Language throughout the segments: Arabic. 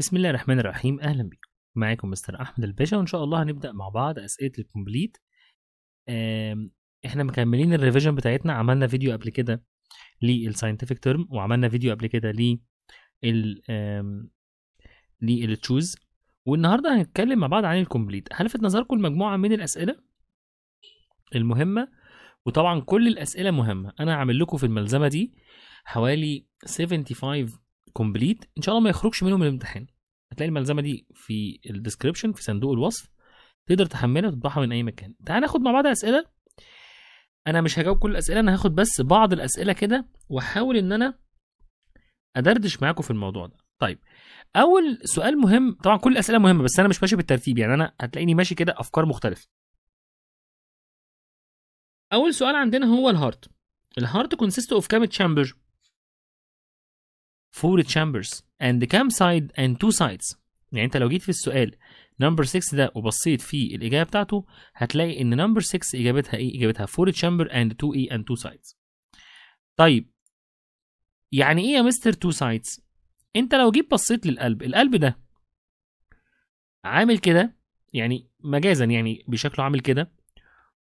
بسم الله الرحمن الرحيم اهلا بيكم معاكم مستر احمد الباشا وان شاء الله هنبدا مع بعض اسئله الكومبليت احنا مكملين الريفيجن بتاعتنا عملنا فيديو قبل كده للساينتفك تيرم وعملنا فيديو قبل كده لل للتشوز والنهارده هنتكلم مع بعض عن الكومبليت هلفت نظركم المجموعه من الاسئله المهمه وطبعا كل الاسئله مهمه انا هعمل لكم في الملزمه دي حوالي 75 كومبليت ان شاء الله ما يخرجش منهم الامتحان هتلاقي الملزمه دي في الديسكربشن في صندوق الوصف تقدر تحملها وتطبعها من اي مكان تعال ناخد مع بعض اسئله انا مش هجاوب كل الاسئله انا هاخد بس بعض الاسئله كده واحاول ان انا ادردش معاكم في الموضوع ده طيب اول سؤال مهم طبعا كل الاسئله مهمه بس انا مش ماشي بالترتيب يعني انا هتلاقيني ماشي كده افكار مختلفه اول سؤال عندنا هو الهارت الهارت كونسيست اوف كام تشامبر فور chambers and كام سايد and two sides يعني انت لو جيت في السؤال نمبر 6 ده وبصيت في الاجابه بتاعته هتلاقي ان نمبر 6 اجابتها ايه اجابتها فور chamber and تو e and تو sides طيب يعني ايه يا مستر تو sides انت لو جيت بصيت للقلب القلب ده عامل كده يعني مجازا يعني بشكله عامل كده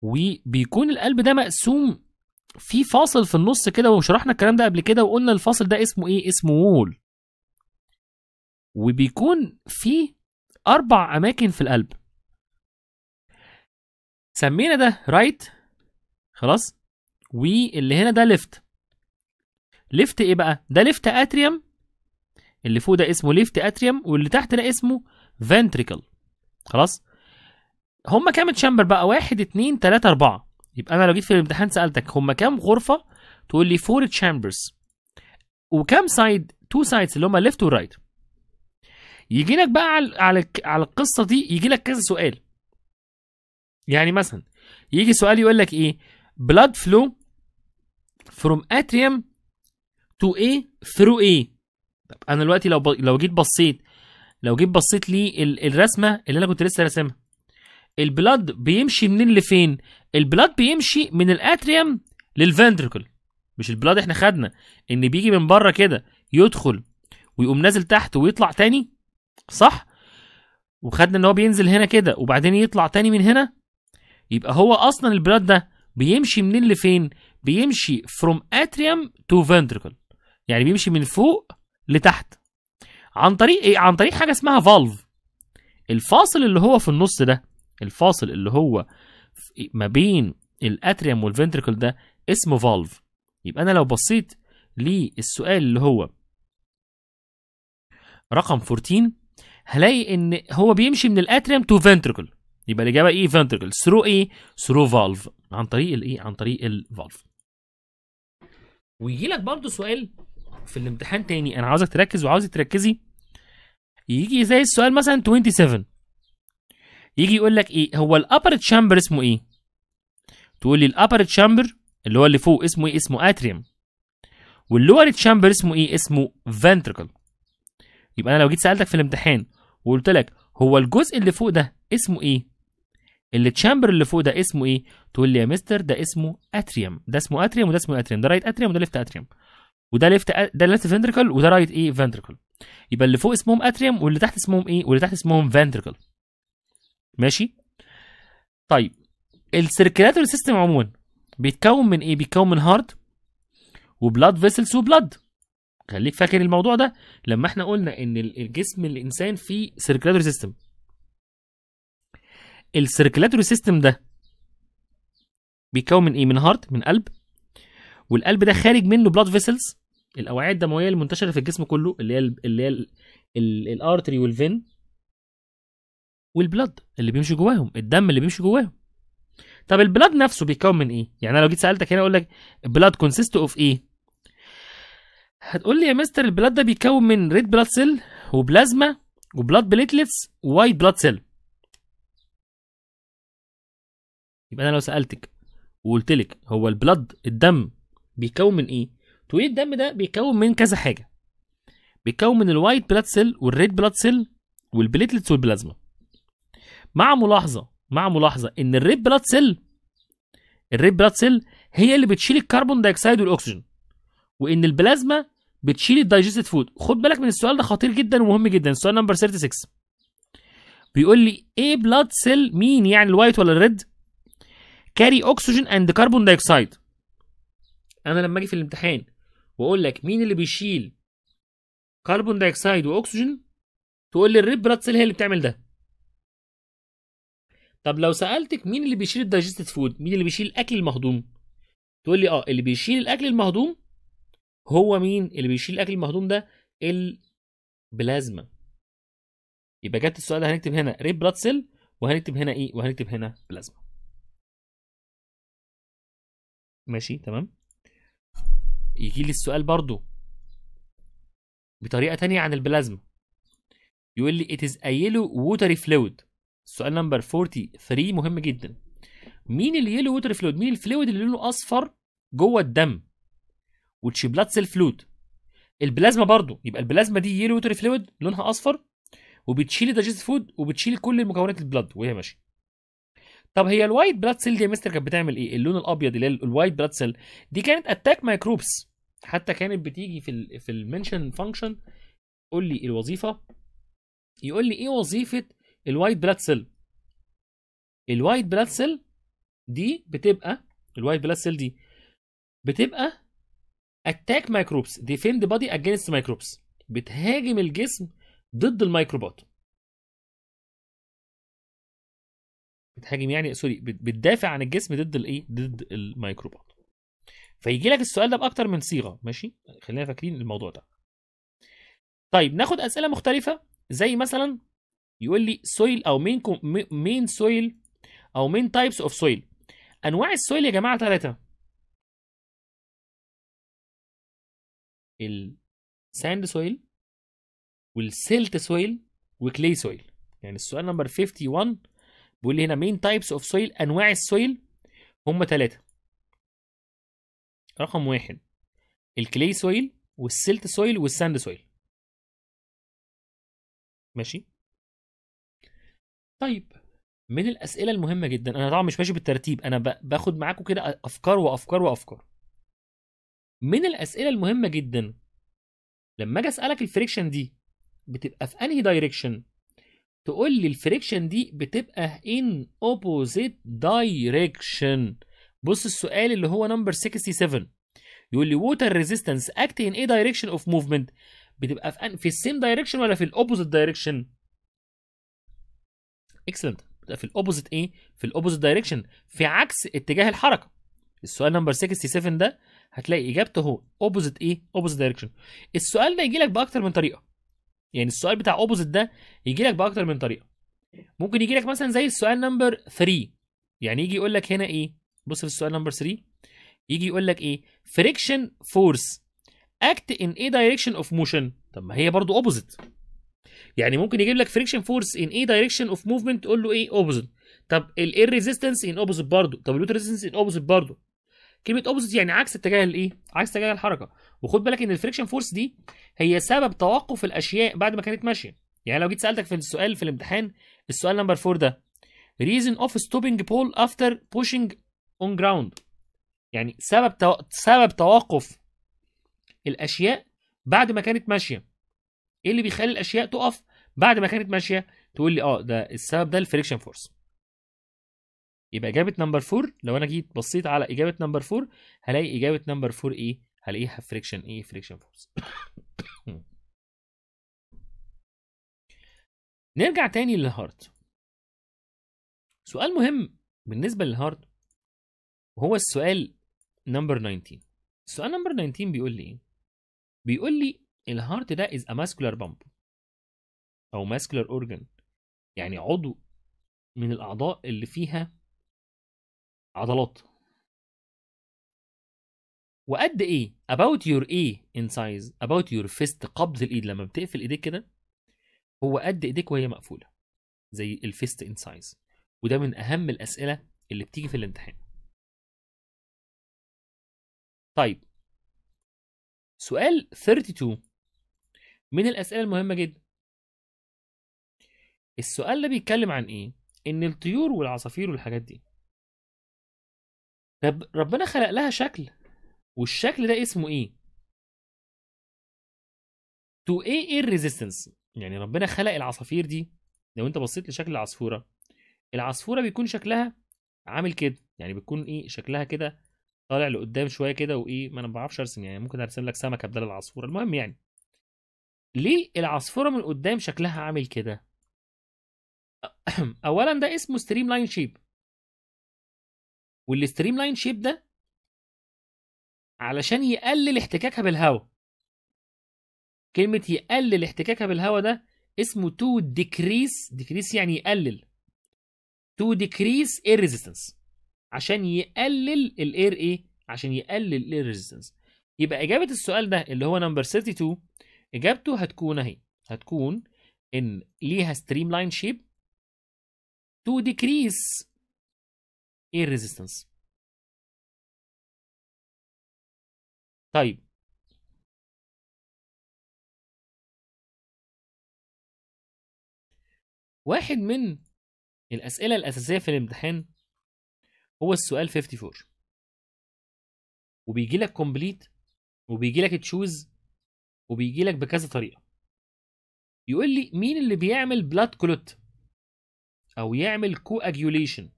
وبيكون القلب ده مقسوم في فاصل في النص كده وشرحنا الكلام ده قبل كده وقلنا الفاصل ده اسمه ايه اسمه وول وبيكون فيه اربع اماكن في القلب سمينا ده رايت right. خلاص واللي هنا ده ليفت ليفت ايه بقى ده ليفت اتريوم اللي فوق ده اسمه ليفت اتريوم واللي تحت ده اسمه فنتريكل خلاص هما كام تشامبر بقى واحد اتنين تلاتة اربعة يبقى انا لو جيت في الامتحان سالتك هم كام غرفه تقول لي فور تشامبرز وكام سايد تو سايدز اللي هم ليفت ورايت يجي لك بقى على على, على القصه دي يجي لك كذا سؤال يعني مثلا يجي سؤال يقول لك ايه blood flow from atrium to A through A طب انا دلوقتي لو ب... لو جيت بصيت لو جيت بصيت لي الرسمه اللي انا كنت لسه راسمها البلاد بيمشي منين لفين البلاد بيمشي من الاتريوم للفنتركل مش البلاد احنا خدنا ان بيجي من بره كده يدخل ويقوم نازل تحت ويطلع تاني صح وخدنا ان هو بينزل هنا كده وبعدين يطلع تاني من هنا يبقى هو اصلا البلاد ده بيمشي منين لفين بيمشي from atrium to ventricle يعني بيمشي من فوق لتحت عن طريق ايه عن طريق حاجه اسمها فالف الفاصل اللي هو في النص ده الفاصل اللي هو ما بين الاتريوم والفنتريكل ده اسمه فالف يبقى انا لو بصيت للسؤال اللي هو رقم 14 هلاقي ان هو بيمشي من الاتريوم تو فنتريكل يبقى الاجابه ايه فنتريكل ثرو ايه ثرو فالف عن طريق الايه عن طريق الفالف ويجي لك برضه سؤال في الامتحان تاني انا عاوزك تركز وعاوزك تركزي يجي زي السؤال مثلا 27 يجي يقول لك ايه هو الابر تشامبر اسمه ايه تقول لي الابر تشامبر اللي هو اللي فوق اسمه ايه اسمه اتريوم واللور تشامبر اسمه ايه اسمه فنتركل يبقى انا لو جيت سالتك في الامتحان وقلت لك هو الجزء اللي فوق ده اسمه ايه اللي تشامبر اللي فوق ده اسمه ايه تقول لي يا مستر ده اسمه اتريوم ده اسمه اتريوم وده اسمه اتريوم ده رايت اتريوم وده ليفت اتريوم وده ليفت ده ليفت فنتركل وده رايت ايه فنتركل يبقى اللي فوق اسمهم اتريوم واللي تحت اسمهم ايه واللي تحت اسمهم فنتركل ماشي طيب السيركيلاتوري سيستم عموما بيتكون من ايه بيتكون من هارد وبلاد فيسلز وبلاد خليك فاكر الموضوع ده لما احنا قلنا ان الجسم الانسان فيه سيركيلاتوري سيستم السيركيلاتوري سيستم ده بيتكون من ايه من هارت من قلب والقلب ده خارج منه بلاد فيسلز الاوعيه الدمويه المنتشره في الجسم كله اللي هي اللي هي الارتري والفين والبلد اللي بيمشي جواهم الدم اللي بيمشي جواهم طب البلد نفسه بيتكون من ايه يعني انا لو جيت سالتك هنا اقول لك البلد كونسيست اوف ايه هتقول لي يا مستر البلد ده بيتكون من ريد بلاد سيل وبلازما وبلاد بليتلتس ووايت بلاد سيل يبقى انا لو سالتك وقلت لك هو البلد الدم بيتكون من ايه لي الدم ده بيتكون من كذا حاجه بيتكون من الوايت بلاد سيل والريد بلاد سيل والبليتلتس والبلازما مع ملاحظه مع ملاحظه ان الريد بلاد سيل الريد بلاد سيل هي اللي بتشيل الكربون دايكسيد والاكسجين وان البلازما بتشيل الدايجستد فود خد بالك من السؤال ده خطير جدا ومهم جدا السؤال نمبر 36 بيقول لي ايه بلاد سيل مين يعني الوايت ولا الريد كاري اكسجين اند كربون دايكسيد انا لما اجي في الامتحان واقول لك مين اللي بيشيل كربون دايكسيد واكسجين تقول لي الريد بلاد سيل هي اللي بتعمل ده طب لو سالتك مين اللي بيشيل الدايجستد فود مين اللي بيشيل الاكل المهضوم تقول لي اه اللي بيشيل الاكل المهضوم هو مين اللي بيشيل الاكل المهضوم ده البلازما يبقى جت السؤال ده هنكتب هنا ريد بلاد سيل وهنكتب هنا ايه وهنكتب هنا بلازما ماشي تمام يجي لي السؤال برضو بطريقه تانية عن البلازما يقول لي it is a yellow watery fluid السؤال نمبر 43 مهم جدا مين اليلو ووتر فلويد مين الفلويد اللي لونه اصفر جوه الدم وتش بلاد سيل فلويد البلازما برضو يبقى البلازما دي يلو ووتر فلويد لونها اصفر وبتشيل الدايجست فود وبتشيل كل مكونات البلاد وهي ماشيه طب هي الوايت بلاد سيل دي يا مستر كانت بتعمل ايه اللون الابيض اللي هي الوايت بلاد سيل دي كانت اتاك مايكروبس حتى كانت بتيجي في الـ في المنشن فانكشن قول لي الوظيفه يقول لي ايه وظيفه الوايت بلاد سيل الوايت بلاد سيل دي بتبقى الوايت بلاد سيل دي بتبقى اتاك مايكروبس ديفند بادي اجينست مايكروبس بتهاجم الجسم ضد الميكروبات بتهاجم يعني سوري بتدافع عن الجسم ضد الايه ضد الميكروبات فيجي لك السؤال ده باكتر من صيغه ماشي خلينا فاكرين الموضوع ده طيب ناخد اسئله مختلفه زي مثلا يقول لي سويل او مين مين سويل او مين تايبس اوف سويل انواع السويل يا جماعه ثلاثه الساند سويل والسيلت سويل وكلي سويل يعني السؤال نمبر 51 بيقول لي هنا مين تايبس اوف سويل انواع السويل هم ثلاثه رقم واحد الكلي سويل والسيلت سويل والساند سويل ماشي طيب من الاسئله المهمه جدا انا طبعا مش ماشي بالترتيب انا باخد معاكم كده افكار وافكار وافكار من الاسئله المهمه جدا لما اجي اسالك الفريكشن دي بتبقى في انهي دايركشن تقول لي الفريكشن دي بتبقى ان اوبوزيت دايركشن بص السؤال اللي هو نمبر 67 يقول لي ووتر ريزيستنس اكت ان ايه دايركشن اوف موفمنت بتبقى في في السيم دايركشن ولا في الاوبوزيت دايركشن اكسلنت في الاوبوزيت ايه في الاوبوزيت دايركشن في عكس اتجاه الحركه السؤال نمبر 67 ده هتلاقي اجابته هو اوبوزيت ايه اوبوزيت دايركشن السؤال ده يجي لك باكتر من طريقه يعني السؤال بتاع اوبوزيت ده يجي لك باكتر من طريقه ممكن يجي لك مثلا زي السؤال نمبر 3 يعني يجي يقول لك هنا ايه بص في السؤال نمبر 3 يجي يقول لك ايه فريكشن فورس اكت ان ايه دايركشن اوف موشن طب ما هي برضو اوبوزيت يعني ممكن يجيب لك فريكشن فورس ان اي دايركشن اوف موفمنت تقول له ايه اوبوزيت طب الاير ريزيستنس ان اوبوزيت برضه طب الوتر ريزيستنس ان اوبوزيت برضه كلمه اوبوزيت يعني عكس اتجاه الايه عكس اتجاه الحركه وخد بالك ان الفريكشن فورس دي هي سبب توقف الاشياء بعد ما كانت ماشيه يعني لو جيت سالتك في السؤال في الامتحان السؤال نمبر 4 ده reason of stopping pole after pushing on ground يعني سبب تو... سبب توقف الاشياء بعد ما كانت ماشيه ايه اللي بيخلي الاشياء تقف بعد ما كانت ماشيه تقول لي اه ده السبب ده الفريكشن فورس يبقى اجابه نمبر 4 لو انا جيت بصيت على اجابه نمبر 4 هلاقي اجابه نمبر 4 ايه هلاقيها فريكشن ايه فريكشن فورس نرجع تاني للهارت سؤال مهم بالنسبة للهارت وهو السؤال نمبر 19 السؤال نمبر 19 بيقول لي ايه بيقول لي الهارت ده is a muscular pump أو muscular organ يعني عضو من الأعضاء اللي فيها عضلات وقد ايه about your ايه in size about your fist قبض الايد لما بتقفل ايديك كده هو قد ايديك وهي مقفوله زي الفيست ان سايز وده من اهم الاسئله اللي بتيجي في الامتحان طيب سؤال 32 من الأسئلة المهمة جدا السؤال ده بيتكلم عن إيه؟ إن الطيور والعصافير والحاجات دي طب ربنا خلق لها شكل والشكل ده اسمه إيه؟ تو إيه إيه الريزيستنس؟ يعني ربنا خلق العصافير دي لو أنت بصيت لشكل العصفورة العصفورة بيكون شكلها عامل كده يعني بتكون إيه شكلها كده طالع لقدام شويه كده وايه ما انا ما بعرفش ارسم يعني ممكن ارسم لك سمكه بدل العصفوره المهم يعني ليه العصفوره من قدام شكلها عامل كده اولا ده اسمه ستريم لاين شيب والستريم لاين شيب ده علشان يقلل احتكاكها بالهواء كلمه يقلل احتكاكها بالهواء ده اسمه تو ديكريس ديكريس يعني يقلل تو ديكريس اير ريزيستنس عشان يقلل الاير ايه عشان يقلل الاير ريزيستنس يبقى اجابه السؤال ده اللي هو نمبر 32 اجابته هتكون اهي هتكون ان ليها ستريم لاين شيب تو decrease اير ريزيستنس طيب واحد من الأسئلة الأساسية في الامتحان هو السؤال 54 وبيجي لك كومبليت وبيجي لك تشوز وبيجي لك بكذا طريقه يقول لي مين اللي بيعمل بلاد كلوت او يعمل كو اجيوليشن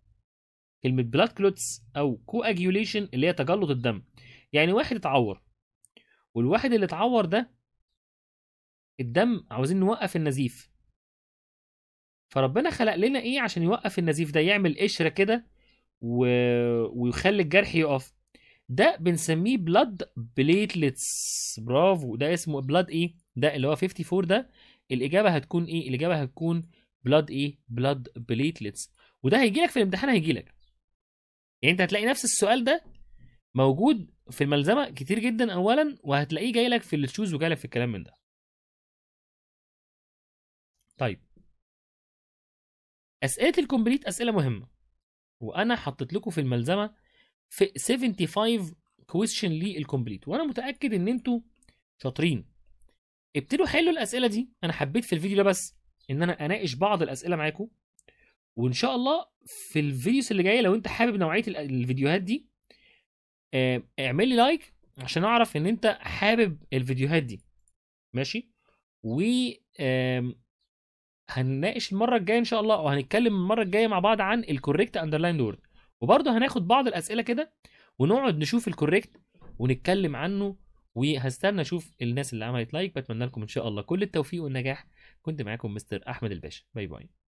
كلمه بلاد كلوتس او كو اجيوليشن اللي هي تجلط الدم يعني واحد اتعور والواحد اللي اتعور ده الدم عاوزين نوقف النزيف فربنا خلق لنا ايه عشان يوقف النزيف ده يعمل قشره كده و... ويخلي الجرح يقف ده بنسميه بلاد بليتلتس برافو ده اسمه بلاد ايه ده اللي هو 54 ده الاجابه هتكون ايه الاجابه هتكون بلاد ايه بلاد بليتلتس وده هيجي لك في الامتحان هيجي لك يعني انت هتلاقي نفس السؤال ده موجود في الملزمه كتير جدا اولا وهتلاقيه جاي لك في التشوز وجاي لك في الكلام من ده طيب اسئله الكومبليت اسئله مهمه وانا حطيت لكم في الملزمه في 75 كويستشن للكومبليت وانا متاكد ان انتوا شاطرين ابتدوا حلوا الاسئله دي انا حبيت في الفيديو ده بس ان انا اناقش بعض الاسئله معاكم وان شاء الله في الفيديوز اللي جايه لو انت حابب نوعيه الفيديوهات دي آه، اعمل لي لايك عشان اعرف ان انت حابب الفيديوهات دي ماشي و هنناقش المره الجايه ان شاء الله وهنتكلم المره الجايه مع بعض عن الكوريكت اندرلاين وورد وبرضه هناخد بعض الاسئله كده ونقعد نشوف الكوريكت ونتكلم عنه وهستنى اشوف الناس اللي عملت لايك بتمنى لكم ان شاء الله كل التوفيق والنجاح كنت معاكم مستر احمد الباشا باي باي